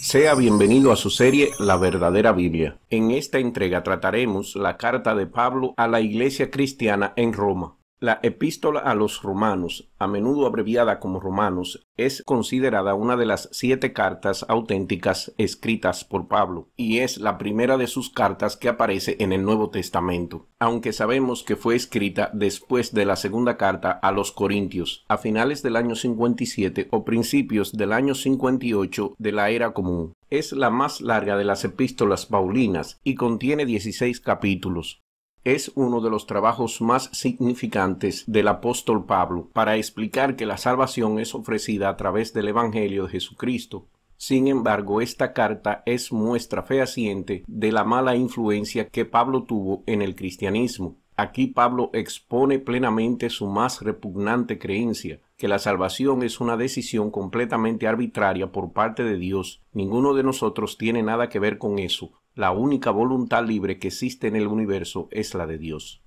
Sea bienvenido a su serie La verdadera Biblia. En esta entrega trataremos la carta de Pablo a la iglesia cristiana en Roma. La epístola a los romanos, a menudo abreviada como romanos, es considerada una de las siete cartas auténticas escritas por Pablo, y es la primera de sus cartas que aparece en el Nuevo Testamento, aunque sabemos que fue escrita después de la segunda carta a los Corintios, a finales del año 57 o principios del año 58 de la era común. Es la más larga de las epístolas paulinas y contiene 16 capítulos es uno de los trabajos más significantes del apóstol Pablo para explicar que la salvación es ofrecida a través del Evangelio de Jesucristo. Sin embargo, esta carta es muestra fehaciente de la mala influencia que Pablo tuvo en el cristianismo. Aquí Pablo expone plenamente su más repugnante creencia, que la salvación es una decisión completamente arbitraria por parte de Dios. Ninguno de nosotros tiene nada que ver con eso, la única voluntad libre que existe en el universo es la de Dios.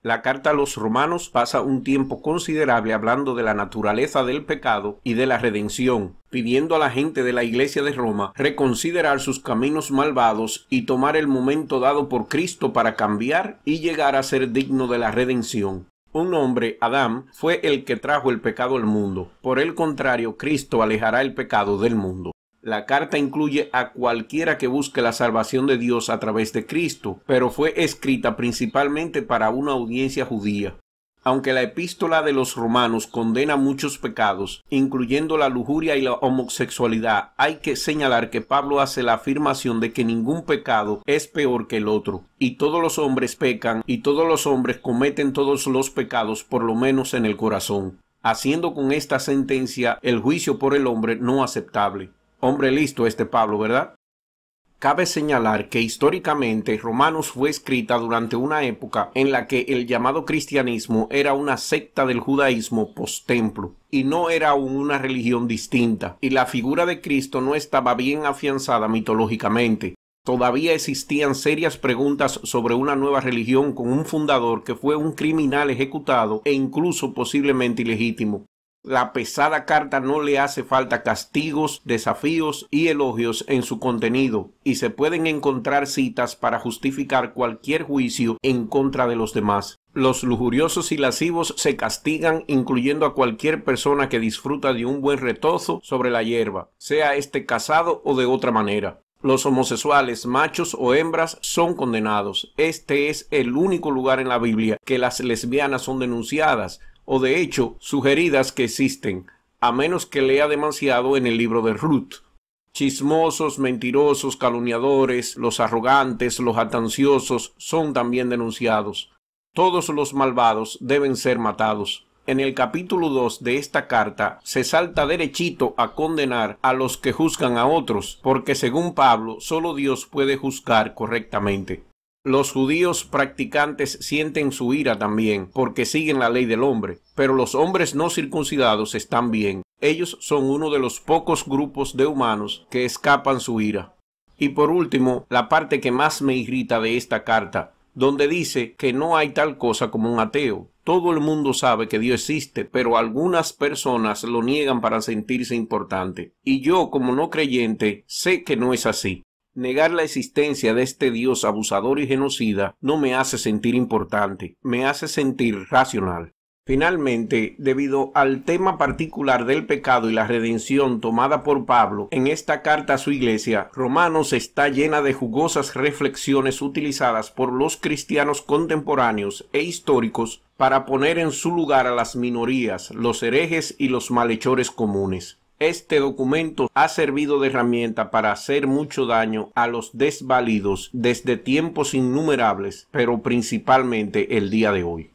La carta a los romanos pasa un tiempo considerable hablando de la naturaleza del pecado y de la redención, pidiendo a la gente de la iglesia de Roma reconsiderar sus caminos malvados y tomar el momento dado por Cristo para cambiar y llegar a ser digno de la redención. Un hombre, Adán, fue el que trajo el pecado al mundo. Por el contrario, Cristo alejará el pecado del mundo. La carta incluye a cualquiera que busque la salvación de Dios a través de Cristo, pero fue escrita principalmente para una audiencia judía. Aunque la epístola de los romanos condena muchos pecados, incluyendo la lujuria y la homosexualidad, hay que señalar que Pablo hace la afirmación de que ningún pecado es peor que el otro, y todos los hombres pecan, y todos los hombres cometen todos los pecados, por lo menos en el corazón, haciendo con esta sentencia el juicio por el hombre no aceptable. Hombre listo este Pablo, ¿verdad? Cabe señalar que históricamente Romanos fue escrita durante una época en la que el llamado cristianismo era una secta del judaísmo post-templo y no era aún una religión distinta, y la figura de Cristo no estaba bien afianzada mitológicamente. Todavía existían serias preguntas sobre una nueva religión con un fundador que fue un criminal ejecutado e incluso posiblemente ilegítimo. La pesada carta no le hace falta castigos, desafíos y elogios en su contenido, y se pueden encontrar citas para justificar cualquier juicio en contra de los demás. Los lujuriosos y lascivos se castigan incluyendo a cualquier persona que disfruta de un buen retozo sobre la hierba, sea este casado o de otra manera. Los homosexuales, machos o hembras, son condenados. Este es el único lugar en la Biblia que las lesbianas son denunciadas, o de hecho sugeridas que existen, a menos que lea demasiado en el libro de Ruth. Chismosos, mentirosos, calumniadores, los arrogantes, los atanciosos son también denunciados. Todos los malvados deben ser matados. En el capítulo 2 de esta carta se salta derechito a condenar a los que juzgan a otros, porque según Pablo, solo Dios puede juzgar correctamente. Los judíos practicantes sienten su ira también, porque siguen la ley del hombre, pero los hombres no circuncidados están bien. Ellos son uno de los pocos grupos de humanos que escapan su ira. Y por último, la parte que más me irrita de esta carta, donde dice que no hay tal cosa como un ateo. Todo el mundo sabe que Dios existe, pero algunas personas lo niegan para sentirse importante. Y yo, como no creyente, sé que no es así. Negar la existencia de este Dios abusador y genocida no me hace sentir importante, me hace sentir racional. Finalmente, debido al tema particular del pecado y la redención tomada por Pablo en esta carta a su iglesia, Romanos está llena de jugosas reflexiones utilizadas por los cristianos contemporáneos e históricos para poner en su lugar a las minorías, los herejes y los malhechores comunes. Este documento ha servido de herramienta para hacer mucho daño a los desvalidos desde tiempos innumerables, pero principalmente el día de hoy.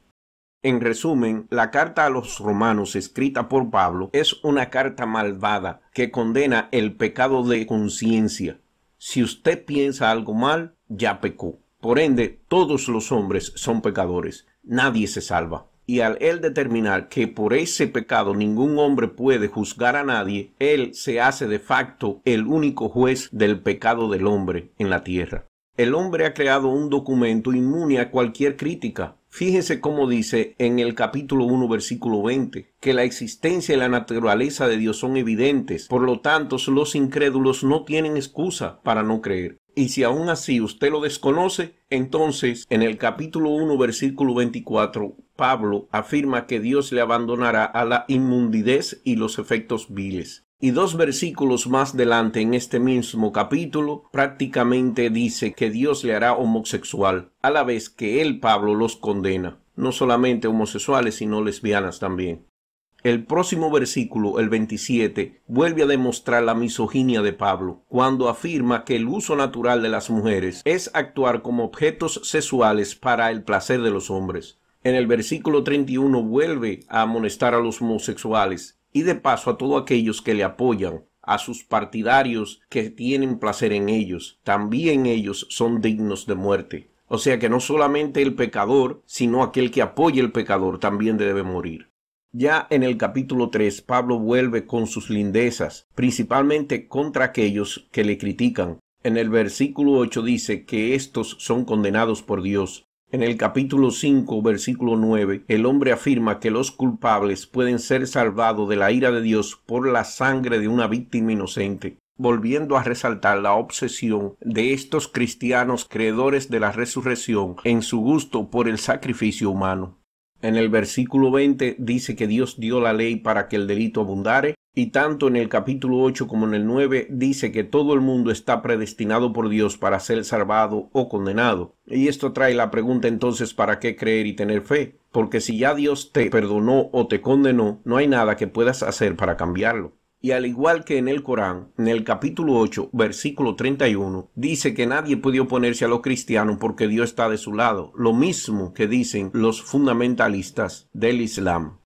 En resumen, la carta a los romanos escrita por Pablo es una carta malvada que condena el pecado de conciencia. Si usted piensa algo mal, ya pecó. Por ende, todos los hombres son pecadores. Nadie se salva y al él determinar que por ese pecado ningún hombre puede juzgar a nadie, él se hace de facto el único juez del pecado del hombre en la tierra. El hombre ha creado un documento inmune a cualquier crítica. Fíjese cómo dice en el capítulo 1, versículo 20, que la existencia y la naturaleza de Dios son evidentes, por lo tanto los incrédulos no tienen excusa para no creer. Y si aún así usted lo desconoce, entonces en el capítulo 1, versículo 24, Pablo afirma que Dios le abandonará a la inmundidez y los efectos viles. Y dos versículos más delante en este mismo capítulo prácticamente dice que Dios le hará homosexual, a la vez que él, Pablo, los condena, no solamente homosexuales, sino lesbianas también. El próximo versículo, el 27, vuelve a demostrar la misoginia de Pablo, cuando afirma que el uso natural de las mujeres es actuar como objetos sexuales para el placer de los hombres. En el versículo 31 vuelve a amonestar a los homosexuales y de paso a todos aquellos que le apoyan, a sus partidarios que tienen placer en ellos. También ellos son dignos de muerte. O sea que no solamente el pecador, sino aquel que apoya el pecador también debe morir. Ya en el capítulo 3, Pablo vuelve con sus lindezas, principalmente contra aquellos que le critican. En el versículo 8 dice que estos son condenados por Dios. En el capítulo 5, versículo 9, el hombre afirma que los culpables pueden ser salvados de la ira de Dios por la sangre de una víctima inocente, volviendo a resaltar la obsesión de estos cristianos creedores de la resurrección en su gusto por el sacrificio humano. En el versículo 20 dice que Dios dio la ley para que el delito abundare, y tanto en el capítulo 8 como en el 9 dice que todo el mundo está predestinado por Dios para ser salvado o condenado. Y esto trae la pregunta entonces para qué creer y tener fe, porque si ya Dios te perdonó o te condenó, no hay nada que puedas hacer para cambiarlo. Y al igual que en el Corán, en el capítulo 8, versículo 31, dice que nadie puede oponerse a los cristianos porque Dios está de su lado, lo mismo que dicen los fundamentalistas del Islam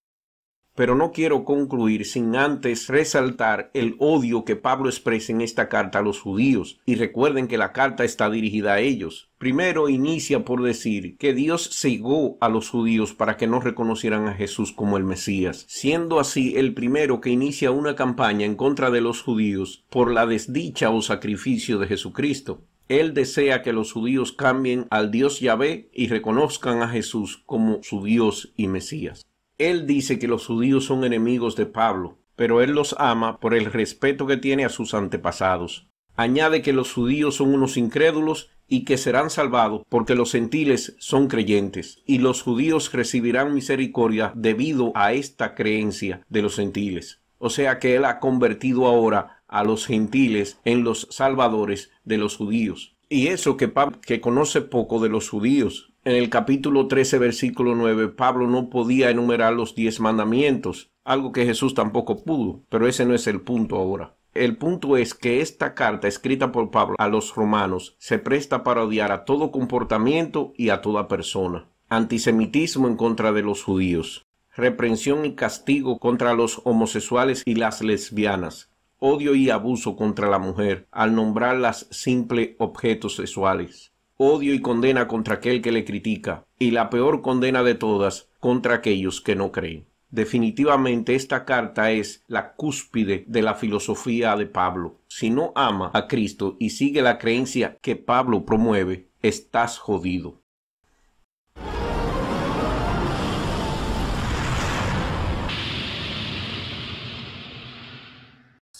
pero no quiero concluir sin antes resaltar el odio que Pablo expresa en esta carta a los judíos, y recuerden que la carta está dirigida a ellos. Primero inicia por decir que Dios cegó a los judíos para que no reconocieran a Jesús como el Mesías, siendo así el primero que inicia una campaña en contra de los judíos por la desdicha o sacrificio de Jesucristo. Él desea que los judíos cambien al Dios Yahvé y reconozcan a Jesús como su Dios y Mesías. Él dice que los judíos son enemigos de Pablo, pero él los ama por el respeto que tiene a sus antepasados. Añade que los judíos son unos incrédulos y que serán salvados porque los gentiles son creyentes y los judíos recibirán misericordia debido a esta creencia de los gentiles. O sea que él ha convertido ahora a los gentiles en los salvadores de los judíos. Y eso que, Pablo, que conoce poco de los judíos, en el capítulo 13, versículo 9, Pablo no podía enumerar los diez mandamientos, algo que Jesús tampoco pudo, pero ese no es el punto ahora. El punto es que esta carta escrita por Pablo a los romanos se presta para odiar a todo comportamiento y a toda persona. Antisemitismo en contra de los judíos. Reprensión y castigo contra los homosexuales y las lesbianas. Odio y abuso contra la mujer al nombrarlas simple objetos sexuales odio y condena contra aquel que le critica, y la peor condena de todas contra aquellos que no creen. Definitivamente esta carta es la cúspide de la filosofía de Pablo. Si no ama a Cristo y sigue la creencia que Pablo promueve, estás jodido.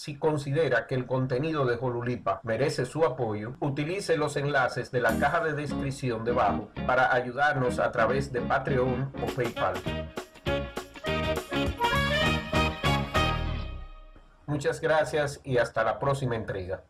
si considera que el contenido de Jolulipa merece su apoyo, utilice los enlaces de la caja de descripción debajo para ayudarnos a través de Patreon o PayPal. Muchas gracias y hasta la próxima entrega.